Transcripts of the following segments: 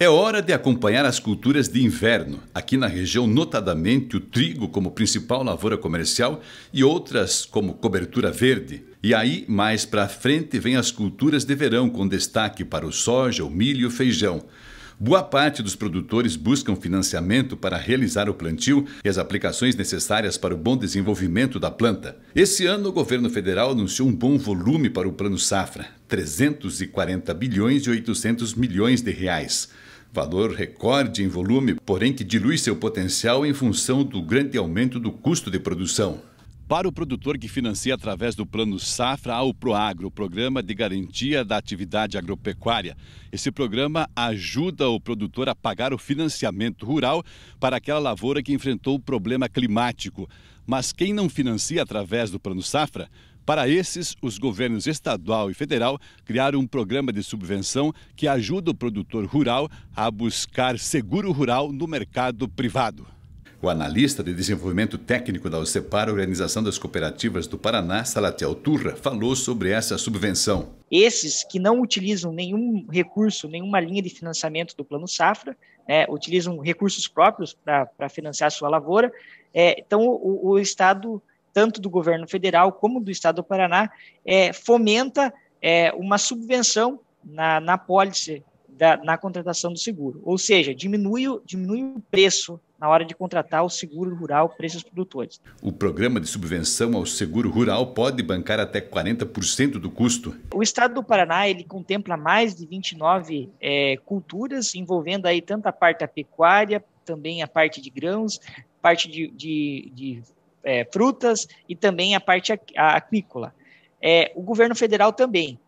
É hora de acompanhar as culturas de inverno, aqui na região, notadamente o trigo como principal lavoura comercial e outras como cobertura verde. E aí, mais para frente, vem as culturas de verão, com destaque para o soja, o milho e o feijão. Boa parte dos produtores buscam financiamento para realizar o plantio e as aplicações necessárias para o bom desenvolvimento da planta. Esse ano, o governo federal anunciou um bom volume para o Plano Safra, 340 bilhões e 800 milhões de reais valor recorde em volume, porém que dilui seu potencial em função do grande aumento do custo de produção. Para o produtor que financia através do Plano Safra ao Proagro, Programa de Garantia da Atividade Agropecuária. Esse programa ajuda o produtor a pagar o financiamento rural para aquela lavoura que enfrentou o problema climático. Mas quem não financia através do Plano Safra para esses, os governos estadual e federal criaram um programa de subvenção que ajuda o produtor rural a buscar seguro rural no mercado privado. O analista de desenvolvimento técnico da OCEPAR, Organização das Cooperativas do Paraná, Salatiel Turra, falou sobre essa subvenção. Esses que não utilizam nenhum recurso, nenhuma linha de financiamento do Plano Safra, né, utilizam recursos próprios para financiar sua lavoura, é, então o, o Estado tanto do governo federal como do estado do Paraná, é, fomenta é, uma subvenção na, na pólice, da, na contratação do seguro. Ou seja, diminui, diminui o preço na hora de contratar o seguro rural preços produtores. O programa de subvenção ao seguro rural pode bancar até 40% do custo. O estado do Paraná ele contempla mais de 29 é, culturas, envolvendo aí tanto a parte da pecuária, também a parte de grãos, parte de, de, de é, frutas e também a parte aquícola. É, o governo federal também.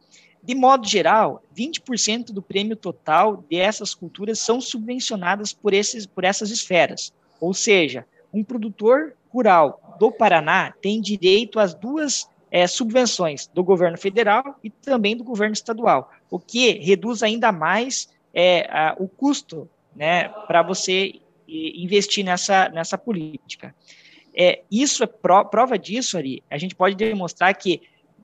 De modo geral, 20% do prêmio total dessas culturas são subvencionadas por, esses, por essas esferas. Ou seja, um produtor rural do Paraná tem direito às duas é, subvenções do governo federal e também do governo estadual, o que reduz ainda mais é, a, o custo né, para você investir nessa, nessa política. É, isso é pro, prova disso, Ari. A gente pode demonstrar que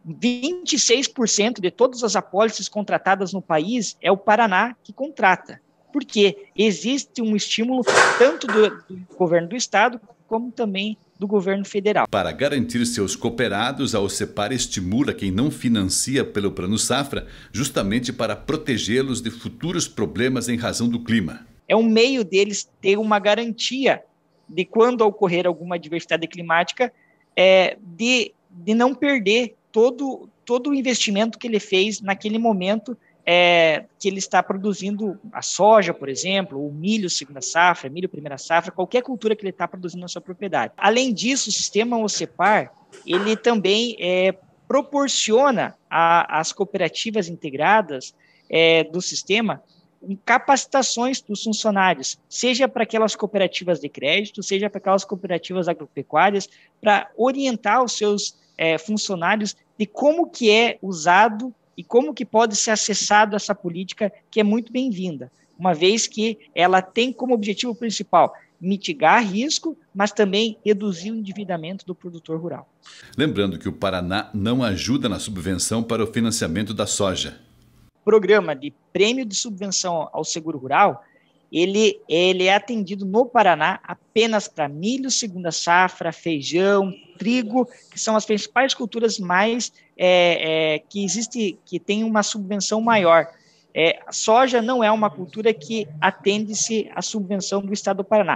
26% de todas as apólices contratadas no país é o Paraná que contrata. Porque existe um estímulo tanto do, do governo do estado como também do governo federal. Para garantir seus cooperados, a OCEPAR estimula quem não financia pelo Plano Safra, justamente para protegê-los de futuros problemas em razão do clima. É um meio deles ter uma garantia de quando ocorrer alguma adversidade climática, é, de, de não perder todo, todo o investimento que ele fez naquele momento é, que ele está produzindo a soja, por exemplo, o milho segunda safra, milho primeira safra, qualquer cultura que ele está produzindo na sua propriedade. Além disso, o sistema OCEPAR, ele também é, proporciona às cooperativas integradas é, do sistema em capacitações dos funcionários, seja para aquelas cooperativas de crédito, seja para aquelas cooperativas agropecuárias, para orientar os seus é, funcionários de como que é usado e como que pode ser acessado essa política que é muito bem-vinda, uma vez que ela tem como objetivo principal mitigar risco, mas também reduzir o endividamento do produtor rural. Lembrando que o Paraná não ajuda na subvenção para o financiamento da soja programa de prêmio de subvenção ao seguro rural, ele, ele é atendido no Paraná apenas para milho, segunda safra, feijão, trigo, que são as principais culturas mais é, é, que existe, que tem uma subvenção maior. É, soja não é uma cultura que atende-se à subvenção do Estado do Paraná.